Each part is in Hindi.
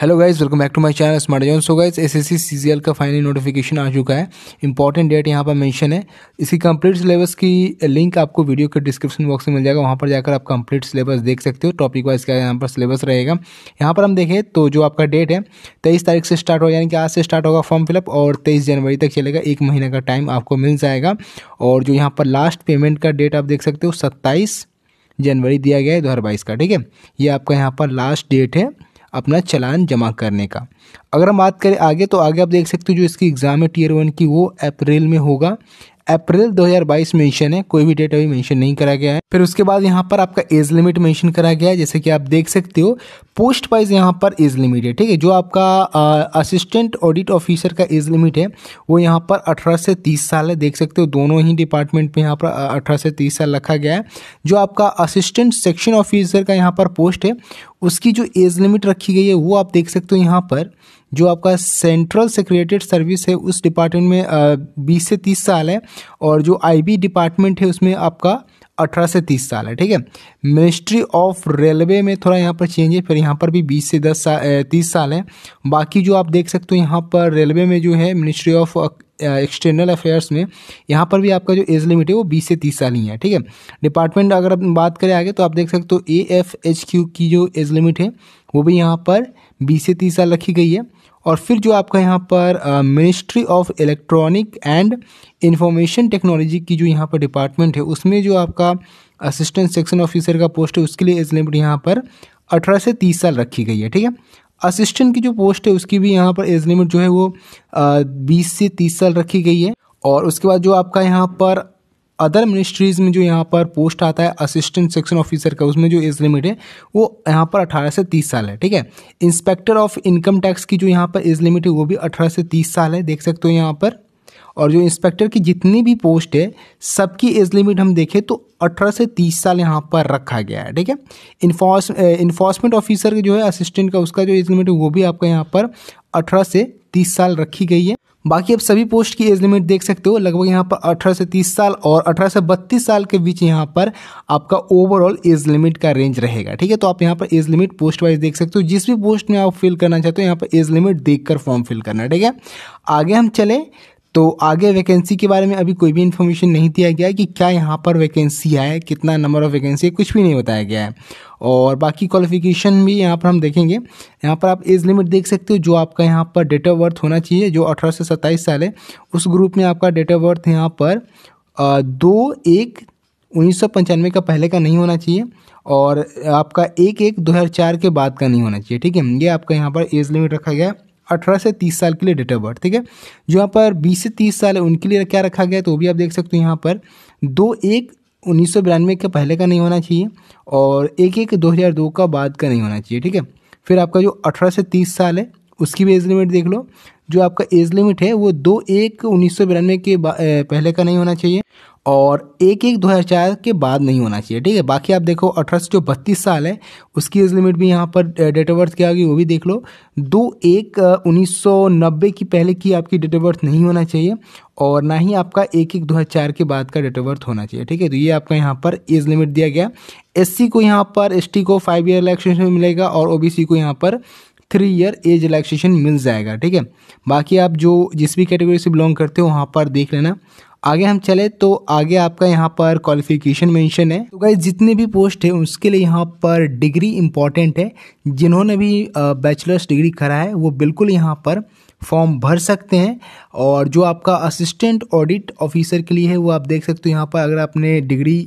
hello guys welcome back to my channel smart John so guys SSC CGL का फाइनल नोटिफिकेशन आ चुका है इंपॉर्टेंट डेट यहाँ पर मेंशन है इसकी कंप्लीट सिलेबस की लिंक आपको वीडियो के डिस्क्रिप्शन बॉक्स में मिल जाएगा वहाँ पर जाकर आप कंप्लीट सिलेबस देख सकते हो टॉपिक वाइज क्या यहाँ पर सिलेबस रहेगा यहाँ पर हम देखें तो जो आपका डेट है तेईस तारीख से स्टार्ट हो यानी कि आज से स्टार्ट होगा फॉर्म फिलअप और तेईस जनवरी तक चलेगा एक महीने का टाइम आपको मिल जाएगा और जो यहाँ पर लास्ट पेमेंट का डेट आप देख सकते हो सत्ताईस जनवरी दिया गया है दो का ठीक है ये आपका यहाँ पर लास्ट डेट है अपना चलान जमा करने का अगर हम बात करें आगे तो आगे आप देख सकते हो जो इसकी एग्ज़ाम है टीयर वन की वो अप्रैल में होगा अप्रैल 2022 मेंशन है कोई भी डेट अभी मेंशन नहीं करा गया है फिर उसके बाद यहाँ पर आपका एज लिमिट मेंशन करा गया है जैसे कि आप देख सकते हो पोस्ट वाइज यहाँ पर एज लिमिट है ठीक है जो आपका असिस्टेंट ऑडिट ऑफिसर का एज लिमिट है वो यहाँ पर अठारह से तीस साल है देख सकते हो दोनों ही डिपार्टमेंट में यहाँ पर अठारह से तीस साल रखा गया है जो आपका असिस्टेंट सेक्शन ऑफिसर का यहाँ पर पोस्ट है उसकी जो एज लिमिट रखी गई है वो आप देख सकते हो यहाँ पर जो आपका सेंट्रल सेक्रेटेड सर्विस है उस डिपार्टमेंट में बीस से तीस साल है और जो आईबी डिपार्टमेंट है उसमें आपका अठारह से तीस साल है ठीक है मिनिस्ट्री ऑफ रेलवे में थोड़ा यहाँ पर चेंज है फिर यहाँ पर भी बीस से दस साल तीस साल है बाकी जो आप देख सकते हो यहाँ पर रेलवे में जो है मिनिस्ट्री ऑफ एक्सटर्नल अफेयर्स में यहाँ पर भी आपका जो एज लिमिट है वो बीस से तीस साल ही है ठीक है डिपार्टमेंट अगर आप बात करें आगे तो आप देख सकते हो ए एफ एच क्यू की जो एज लिमिट है वो भी यहाँ पर बीस से तीस साल रखी गई है और फिर जो आपका यहाँ पर ministry of electronic and information technology की जो यहाँ पर डिपार्टमेंट है उसमें जो आपका असिस्टेंट सेक्शन ऑफिसर का पोस्ट है उसके लिए एज लिमिट यहाँ पर अठारह से तीस साल रखी गई है ठीक है असिस्टेंट की जो पोस्ट है उसकी भी यहाँ पर एज लिमिट जो है वो बीस से तीस साल रखी गई है और उसके बाद जो आपका यहाँ पर अदर मिनिस्ट्रीज़ में जो यहाँ पर पोस्ट आता है असिस्टेंट सेक्शन ऑफिसर का उसमें जो एज लिमिट है वो यहाँ पर 18 से 30 साल है ठीक है इंस्पेक्टर ऑफ इनकम टैक्स की जो यहाँ पर एज लिमिट है वो भी 18 से 30 साल है देख सकते हो यहाँ पर और जो इंस्पेक्टर की जितनी भी पोस्ट है सबकी एज लिमिट हम देखें तो 18 से 30 साल यहाँ पर रखा गया है ठीक है इन्फोर्स इन्फोर्समेंट ऑफिसर जो है असिस्टेंट का उसका जो एज लिमिट है वो भी आपका यहाँ पर 18 से तीस साल रखी गई है बाकी आप सभी पोस्ट की एज लिमिट देख सकते हो लगभग यहाँ पर अठारह से तीस साल और अठारह से बत्तीस साल के बीच यहाँ पर आपका ओवरऑल एज लिमिट का रेंज रहेगा ठीक है तो आप यहाँ पर एज लिमिट पोस्ट वाइज देख सकते हो जिस भी पोस्ट में आप फिल करना चाहते हो यहाँ पर एज लिमिट देखकर फॉर्म फिल करना ठीक है आगे हम चले तो आगे वैकेंसी के बारे में अभी कोई भी इन्फॉर्मेशन नहीं दिया गया है कि क्या यहाँ पर वैकेंसी है कितना नंबर ऑफ वैकेंसी है कुछ भी नहीं बताया गया है और बाकी क्वालिफिकेशन भी यहाँ पर हम देखेंगे यहाँ पर आप एज लिमिट देख सकते हो जो आपका यहाँ पर डेट ऑफ बर्थ होना चाहिए जो अठारह से सत्ताईस साल है उस ग्रुप में आपका डेट ऑफ बर्थ यहाँ पर दो एक उन्नीस सौ पंचानवे का पहले का नहीं होना चाहिए और आपका एक एक दो हज़ार चार के बाद का नहीं होना चाहिए ठीक है ये आपका यहाँ पर एज लिमिट रखा गया है अठारह से तीस साल के लिए डेट ऑफ बर्थ ठीक है जो यहाँ पर बीस से तीस साल है उनके लिए क्या रखा गया है तो भी आप देख सकते हो यहाँ पर दो एक उन्नीस सौ बिरानवे के पहले का नहीं होना चाहिए और एक एक दो हज़ार दो का बाद का नहीं होना चाहिए ठीक है फिर आपका जो अठारह से तीस साल है उसकी भी एज लिमिट देख लो जो आपका एज लिमिट है वो दो एक उन्नीस सौ बिरानवे के पहले का नहीं होना चाहिए और एक एक दो हज़ार चार के बाद नहीं होना चाहिए ठीक है बाकी आप देखो अठारह जो बत्तीस साल है उसकी एज लिमिट भी यहाँ पर डेट ऑफ बर्थ क्या होगी वो भी देख लो दो एक उन्नीस सौ नब्बे की पहले की आपकी डेट ऑफ बर्थ नहीं होना चाहिए और ना ही आपका एक एक दो हज़ार चार के बाद का डेट ऑफ बर्थ होना चाहिए ठीक है तो ये आपका यहाँ पर एज लिमिट दिया गया एस को यहाँ पर एस को फाइव ईयर रिलैक्सेशन मिलेगा और ओ को यहाँ पर थ्री ईयर एज रिलैक्सेशन मिल जाएगा ठीक है बाकी आप जो जिस भी कैटेगरी से बिलोंग करते हो वहाँ पर देख लेना आगे हम चले तो आगे आपका यहाँ पर क्वालिफिकेशन मेंशन है तो गाइज जितने भी पोस्ट है उसके लिए यहाँ पर डिग्री इंपॉर्टेंट है जिन्होंने भी बैचलर्स डिग्री करा है वो बिल्कुल यहाँ पर फॉर्म भर सकते हैं और जो आपका असिस्टेंट ऑडिट ऑफिसर के लिए है वो आप देख सकते हो यहाँ पर अगर आपने डिग्री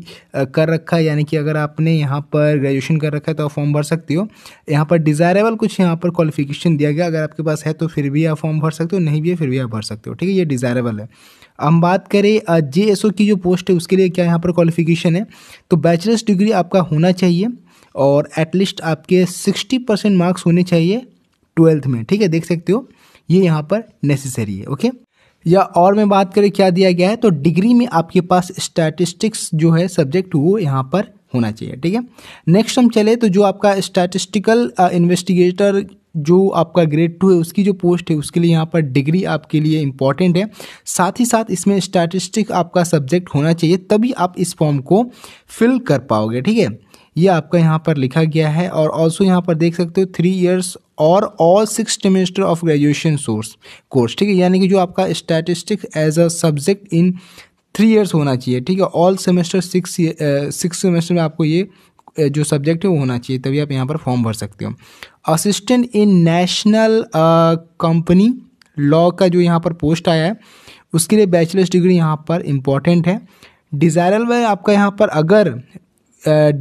कर रखा है यानी कि अगर आपने यहाँ पर ग्रेजुएशन कर रखा है तो आप फॉर्म भर सकते हो यहाँ पर डिज़ायरेबल कुछ यहाँ पर क्वालिफिकेशन दिया गया अगर आपके पास है तो फिर भी आप फॉर्म भर सकते हो नहीं भी है फिर भी आप भर सकते हो ठीक है ये डिज़ायरेबल है हम बात करें जे एस ओ की जो पोस्ट है उसके लिए क्या यहाँ पर क्वालिफिकेशन है तो बैचलर्स डिग्री आपका होना चाहिए और एटलीस्ट आपके सिक्सटी परसेंट मार्क्स होने चाहिए ट्वेल्थ में ठीक है देख सकते हो ये यहाँ पर नेसेसरी है ओके या और मैं बात करें क्या दिया गया है तो डिग्री में आपके पास स्टैटिस्टिक्स जो है सब्जेक्ट वो यहाँ पर होना चाहिए ठीक है नेक्स्ट हम चले तो जो आपका स्टैटिस्टिकल इन्वेस्टिगेटर जो आपका ग्रेड टू है उसकी जो पोस्ट है उसके लिए यहाँ पर डिग्री आपके लिए इम्पॉर्टेंट है साथ ही साथ इसमें स्टैटिस्टिक आपका सब्जेक्ट होना चाहिए तभी आप इस फॉर्म को फिल कर पाओगे ठीक है ये आपका यहाँ पर लिखा गया है और ऑल्सो यहाँ पर देख सकते हो थ्री ईयर्स और all six semester of graduation source course ठीक है यानी कि जो आपका statistic as a subject in three years होना चाहिए ठीक है all semester six six semester में आपको ये जो सब्जेक्ट है वो होना चाहिए तभी आप यहाँ पर फॉर्म भर सकते हो assistant in national company law का जो यहाँ पर पोस्ट आया है उसके लिए बैचलर्स डिग्री यहाँ पर इम्पॉर्टेंट है डिज़ायरल वे आपका यहाँ पर अगर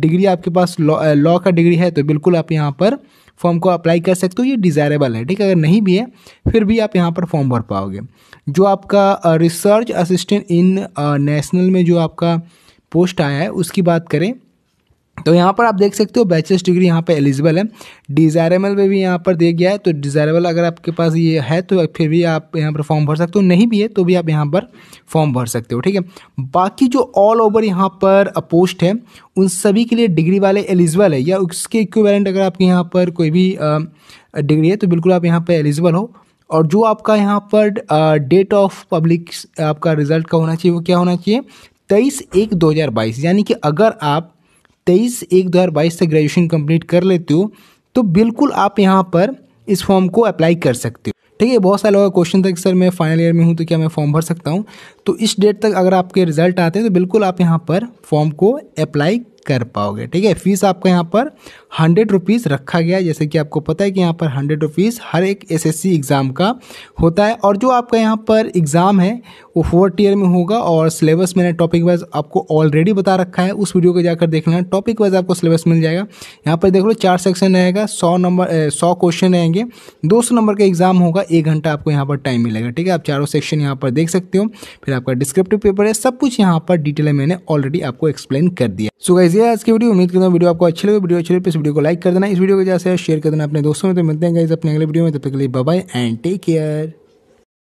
डिग्री आपके पास लॉ का डिग्री है तो बिल्कुल आप यहाँ पर फॉर्म को अप्लाई कर सकते हो ये डिज़ायरेबल है ठीक है अगर नहीं भी है फिर भी आप यहाँ पर फॉर्म भर पाओगे जो आपका रिसर्च असिस्टेंट इन नेशनल में जो आपका पोस्ट आया है उसकी बात करें तो यहाँ पर आप देख सकते हो बैचलर्स डिग्री यहाँ पे एलिजिबल है डिज़ायरेबल में भी यहाँ पर दिया गया है तो डिज़ायरेबल अगर आपके पास ये है तो फिर भी आप यहाँ पर फॉर्म भर सकते हो नहीं भी है तो भी आप यहाँ पर फॉर्म भर सकते हो ठीक है बाकी जो ऑल ओवर यहाँ पर पोस्ट है उन सभी के लिए डिग्री वाले एलिजिबल है या उसके इक्वेलेंट अगर आपके यहाँ पर कोई भी डिग्री है तो बिल्कुल आप यहाँ पर एलिजिबल हो और जो आपका यहाँ पर डेट ऑफ पब्लिक आपका रिजल्ट का होना चाहिए वो क्या होना चाहिए तेईस एक दो हज़ार बाईस यानी कि अगर आप तेईस एक दो हज़ार बाईस से ग्रेजुएशन कंप्लीट कर लेते हो तो बिल्कुल आप यहाँ पर इस फॉर्म को अप्लाई कर सकते हो ठीक है बहुत सारे लोगों का क्वेश्चन था कि सर मैं फाइनल ईयर में हूँ तो क्या मैं फॉर्म भर सकता हूँ तो इस डेट तक अगर आपके रिजल्ट आते हैं तो बिल्कुल आप यहाँ पर फॉर्म को अप्लाई कर पाओगे ठीक है फीस आपका यहाँ पर हंड्रेड रुपीज़ रखा गया है जैसे कि आपको पता है कि यहाँ पर हंड्रेड रुपीज़ हर एक एसएससी एग्ज़ाम का होता है और जो आपका यहाँ पर एग्ज़ाम है वो फोर्थ ईयर में होगा और सिलेबस मैंने टॉपिक वाइज आपको ऑलरेडी बता रखा है उस वीडियो को जाकर देख लेना टॉपिक वाइज आपको सिलेबस मिल जाएगा यहाँ पर देख लो चार सेक्शन रहेगा सौ नंबर सौ क्वेश्चन रहेंगे दो सौ नंबर का एग्ज़ाम होगा एक घंटा आपको यहाँ पर टाइम मिलेगा ठीक है आप चारों सेक्शन यहाँ पर देख सकते हो फिर आपका डिस्क्रिप्टिव पेपर है सब कुछ यहाँ पर डिटेल मैंने ऑलरेडी आपको एक्सप्लेन कर दिया सो गाइज ये आज की वीडियो उम्मीद करता हूँ वीडियो आपको अच्छी लगे वीडियो अच्छी लगे तो इस वीडियो को लाइक कर देना इस वीडियो को जैसे शेयर कर देना अपने दोस्तों में तो मिलते हैं गाइज अपने अगले वीडियो में तब तक के लिए बाय एंड टेक केयर